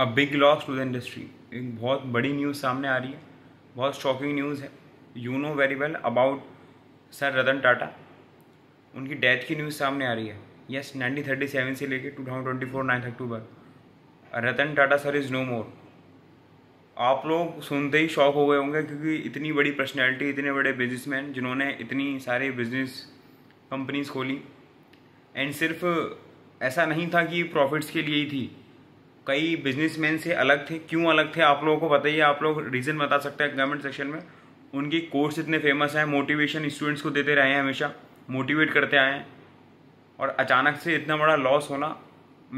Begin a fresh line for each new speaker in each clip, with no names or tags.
a big loss to the industry एक बहुत बड़ी न्यूज़ सामने आ रही है बहुत शॉकिंग न्यूज़ है you know very well about sir Ratan Tata उनकी डेथ की न्यूज़ सामने आ रही है यस नाइनटीन थर्टी सेवन से लेकर two thousand twenty four ninth October Ratan Tata sir is no more आप लोग सुनते ही शॉक हो गए होंगे क्योंकि इतनी बड़ी पर्सनैलिटी इतने बड़े बिजनेसमैन जिन्होंने इतनी सारे बिजनेस कंपनीज खोली एंड सिर्फ ऐसा नहीं था कि प्रॉफिट्स के लिए ही थी कई बिजनेसमैन से अलग थे क्यों अलग थे आप लोगों को बताइए आप लोग रीज़न बता सकते हैं कमेंट सेक्शन में उनकी कोर्स इतने फेमस हैं मोटिवेशन स्टूडेंट्स को देते रहे हैं हमेशा मोटिवेट करते आए हैं और अचानक से इतना बड़ा लॉस होना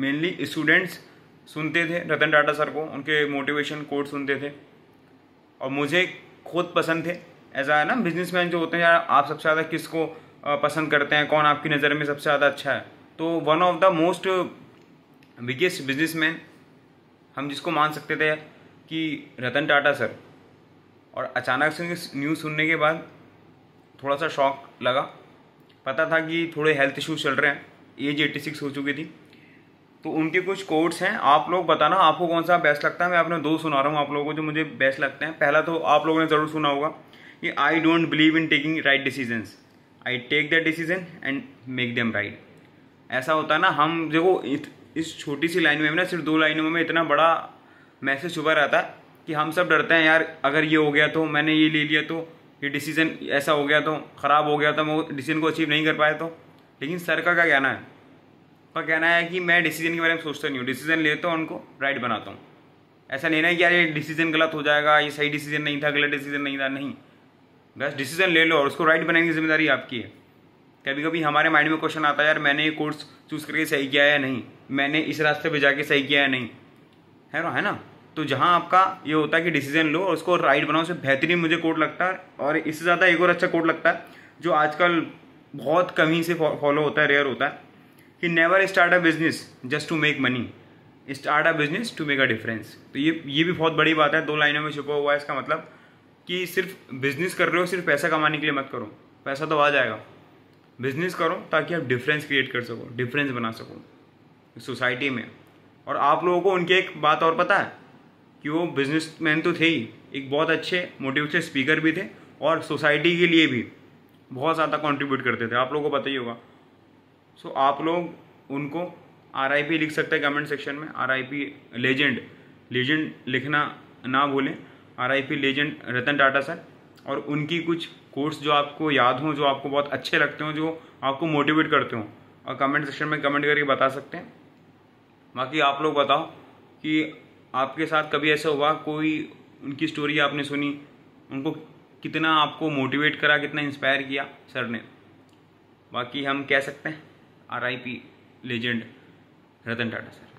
मेनली स्टूडेंट्स सुनते थे रतन टाटा सर को उनके मोटिवेशन कोर्स सुनते थे और मुझे खुद पसंद थे ऐसा है ना बिजनेस जो होते हैं यार आप सबसे ज़्यादा किस पसंद करते हैं कौन आपकी नज़र में सबसे ज़्यादा अच्छा है तो one of the most biggest businessman हम जिसको मान सकते थे कि रतन टाटा सर और अचानक से न्यूज़ सुनने के बाद थोड़ा सा शॉक लगा पता था कि थोड़े हेल्थ इशूज़ चल रहे हैं एज एटी सिक्स हो चुकी थी तो उनके कुछ कोर्ट्स हैं आप लोग बताना आपको कौन सा बेस्ट लगता है मैं अपने दो सुना रहा हूँ आप लोगों को जो मुझे बेस्ट लगते हैं पहला तो आप लोगों ने ज़रूर सुना होगा कि I don't believe in taking right decision I take the decision and make them right ऐसा होता है ना हम देखो इस छोटी सी लाइन में ना सिर्फ दो लाइनों में इतना बड़ा मैसेज छुपा रहता है कि हम सब डरते हैं यार अगर ये हो गया तो मैंने ये ले लिया तो ये डिसीजन ऐसा हो गया तो ख़राब हो गया तो मैं डिसीजन को अचीव नहीं कर पाया तो लेकिन सर का क्या कहना है उनका कहना है कि मैं डिसीजन के बारे में सोचता नहीं हूँ डिसीजन लेता हूँ उनको राइट बनाता हूँ ऐसा नहीं ना कि यार ये डिसीजन गलत हो जाएगा ये सही डिसीजन नहीं था गलत डिसीजन नहीं था नहीं बस डिसीजन ले लो और उसको राइट बनाने की जिम्मेदारी आपकी है कभी कभी हमारे माइंड में क्वेश्चन आता है यार मैंने ये कोर्स चूज़ करके सही किया या नहीं मैंने इस रास्ते पर जाके सही किया या नहीं है ना है ना तो जहाँ आपका ये होता है कि डिसीजन लो और उसको राइट बनाओ उससे बेहतरीन मुझे कोर्ट लगता है और इससे ज़्यादा एक और अच्छा कोर्ट लगता है जो आजकल बहुत कमी से फॉलो होता है रेयर होता है कि never start a business just to make money start a business to make a difference तो ये ये भी बहुत बड़ी बात है दो लाइनों में छुपा हुआ है इसका मतलब कि सिर्फ बिजनेस कर रहे हो सिर्फ पैसा कमाने के लिए मत करो पैसा तो आ जाएगा बिजनेस करो ताकि आप डिफरेंस क्रिएट कर सको डिफरेंस बना सको सोसाइटी में और आप लोगों को उनके एक बात और पता है कि वो बिजनेस मैन तो थे ही एक बहुत अच्छे मोटिवेशन स्पीकर भी थे और सोसाइटी के लिए भी बहुत ज़्यादा कंट्रीब्यूट करते थे आप लोगों को पता ही होगा सो so, आप लोग उनको आर लिख सकते हैं कमेंट सेक्शन में आर लेजेंड लेजेंड लिखना ना भूलें R legend Ratan Tata sir और उनकी कुछ कोर्स जो आपको याद हों जो आपको बहुत अच्छे लगते हों जो आपको मोटिवेट करते हों और कमेंट सेक्शन में कमेंट करके बता सकते हैं बाकी आप लोग बताओ कि आपके साथ कभी ऐसा हुआ कोई उनकी स्टोरी आपने सुनी उनको कितना आपको मोटिवेट करा कितना इंस्पायर किया सर ने बाकी हम कह सकते हैं R I P legend Ratan Tata sir